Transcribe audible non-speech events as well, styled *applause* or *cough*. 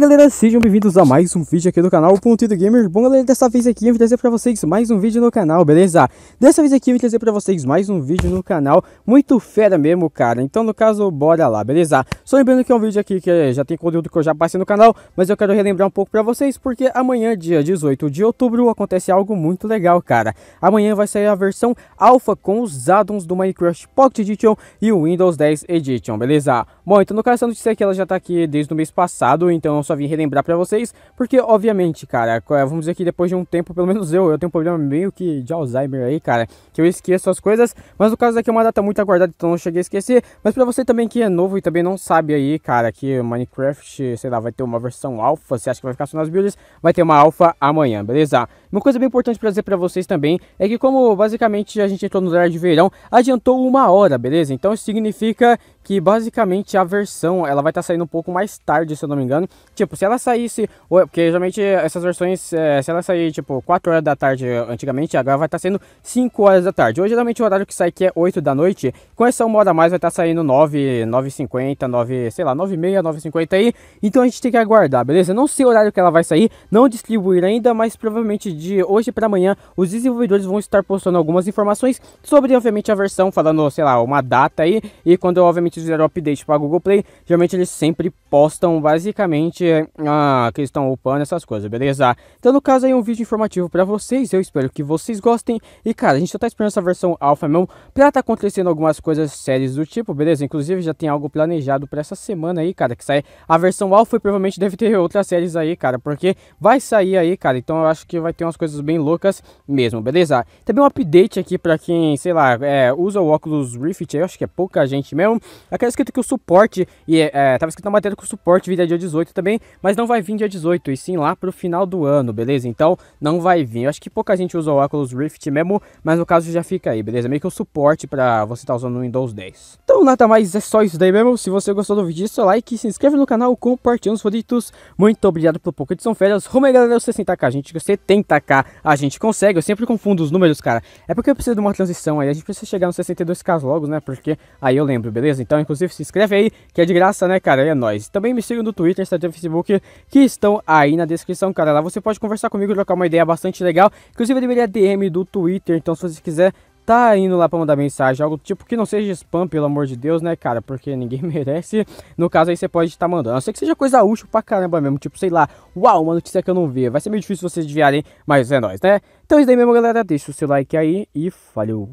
Fala galera, sejam bem-vindos a mais um vídeo aqui do canal Pontido Gamer Bom galera, dessa vez aqui eu vim trazer pra vocês mais um vídeo no canal, beleza? Dessa vez aqui eu vim trazer pra vocês mais um vídeo no canal Muito fera mesmo, cara Então no caso, bora lá, beleza? Só lembrando que é um vídeo aqui que já tem conteúdo que eu já passei no canal Mas eu quero relembrar um pouco pra vocês Porque amanhã, dia 18 de outubro, acontece algo muito legal, cara Amanhã vai sair a versão alfa com os addons do Minecraft Pocket Edition E o Windows 10 Edition, beleza? Bom, então no caso essa notícia aqui ela já tá aqui desde o mês passado então só vim relembrar para vocês, porque obviamente, cara, é, vamos dizer que depois de um tempo, pelo menos eu, eu tenho um problema meio que de Alzheimer aí, cara, que eu esqueço as coisas, mas no caso aqui é uma data muito aguardada, então não cheguei a esquecer, mas para você também que é novo e também não sabe aí, cara, que Minecraft, sei lá, vai ter uma versão alfa, você acha que vai ficar só nas builds, vai ter uma alfa amanhã, beleza? Uma coisa bem importante para dizer para vocês também é que como basicamente a gente entrou no horário de verão, adiantou uma hora, beleza? Então isso significa que basicamente a versão ela vai estar tá saindo um pouco mais tarde, se eu não me engano. Tipo, se ela saísse, porque geralmente essas versões, é, se ela sair tipo 4 horas da tarde eh, antigamente, agora vai estar tá saindo 5 horas da tarde. Hoje geralmente o horário que sai que é 8 da noite, com essa uma hora a mais vai estar tá saindo 9, 9h50, 9, sei lá, 9h30, 9h50 aí. Então a gente tem que aguardar, beleza? Não sei o horário que ela vai sair, não distribuir ainda, mas provavelmente de hoje para amanhã os desenvolvedores vão estar postando algumas informações sobre, obviamente, a versão, falando, sei lá, uma data aí e quando, obviamente, antes de update para Google Play, geralmente eles sempre postam basicamente eh, a que eles estão upando essas coisas, beleza? Então no caso aí um vídeo informativo para vocês, eu espero que vocês gostem. E cara, a gente só tá esperando essa versão alfa mesmo pra tá acontecendo algumas coisas sérias do tipo, beleza? Inclusive já tem algo planejado para essa semana aí, cara, que sai a versão alfa e provavelmente deve ter outras séries aí, cara, porque vai sair aí, cara. Então eu acho que vai ter umas coisas bem loucas mesmo, beleza? Também um update aqui para quem, sei lá, é, usa o óculos Rift, eu acho que é pouca gente mesmo. Aquela escrito que o suporte, e é, é tava escrito na matéria que o suporte viria dia 18 também, mas não vai vir dia 18, e sim lá pro final do ano, beleza? Então não vai vir. Eu acho que pouca gente usa o Oculus Rift mesmo, mas no caso já fica aí, beleza? Meio que o suporte para você estar tá usando o Windows 10. Então nada mais, é só isso daí mesmo. Se você gostou do vídeo, seu like, se inscreve no canal, compartilha os favoritos. Muito obrigado pelo pouco de São Férias. Rumo aí, galera, 60k, a gente, 70k a gente consegue. Eu sempre confundo os números, cara. É porque eu preciso de uma transição aí, a gente precisa chegar nos 62k logo, né? Porque aí eu lembro, beleza? Então, inclusive, se inscreve aí, que é de graça, né, cara? E é nóis. Também me sigam no Twitter, Instagram e Facebook, que estão aí na descrição, cara. Lá você pode conversar comigo, trocar uma ideia bastante legal. Inclusive, eu liberei DM do Twitter, então se você quiser tá indo lá para mandar mensagem, algo tipo que não seja spam, pelo amor de Deus, né, cara? Porque ninguém *laughs* merece. No caso aí você pode estar tá mandando. A não ser que seja coisa útil pra caramba mesmo, tipo, sei lá, uau, uma notícia que eu não vi. Vai ser meio difícil vocês desviarem, mas é nóis, né? Então é isso aí, mesmo, galera. Deixa o seu like aí e falou.